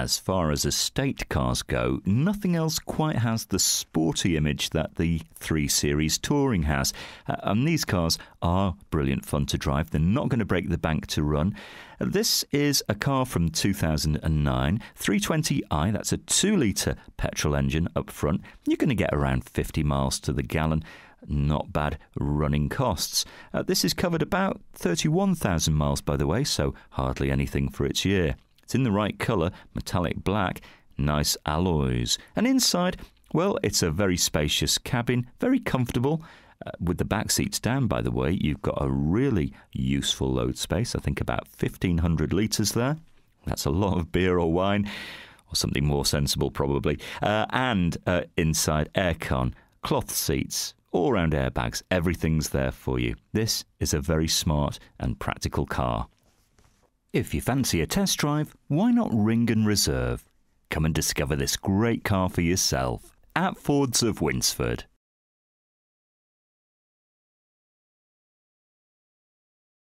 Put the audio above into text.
As far as estate cars go, nothing else quite has the sporty image that the 3 Series Touring has. Uh, and these cars are brilliant fun to drive. They're not going to break the bank to run. This is a car from 2009, 320i, that's a 2 litre petrol engine up front. You're going to get around 50 miles to the gallon not bad running costs. Uh, this is covered about 31,000 miles, by the way, so hardly anything for its year. It's in the right colour, metallic black, nice alloys. And inside, well, it's a very spacious cabin, very comfortable. Uh, with the back seats down, by the way, you've got a really useful load space. I think about 1,500 litres there. That's a lot of beer or wine, or something more sensible, probably. Uh, and uh, inside, aircon, cloth seats, all round airbags. Everything's there for you. This is a very smart and practical car. If you fancy a test drive, why not ring and reserve? Come and discover this great car for yourself at Fords of Winsford.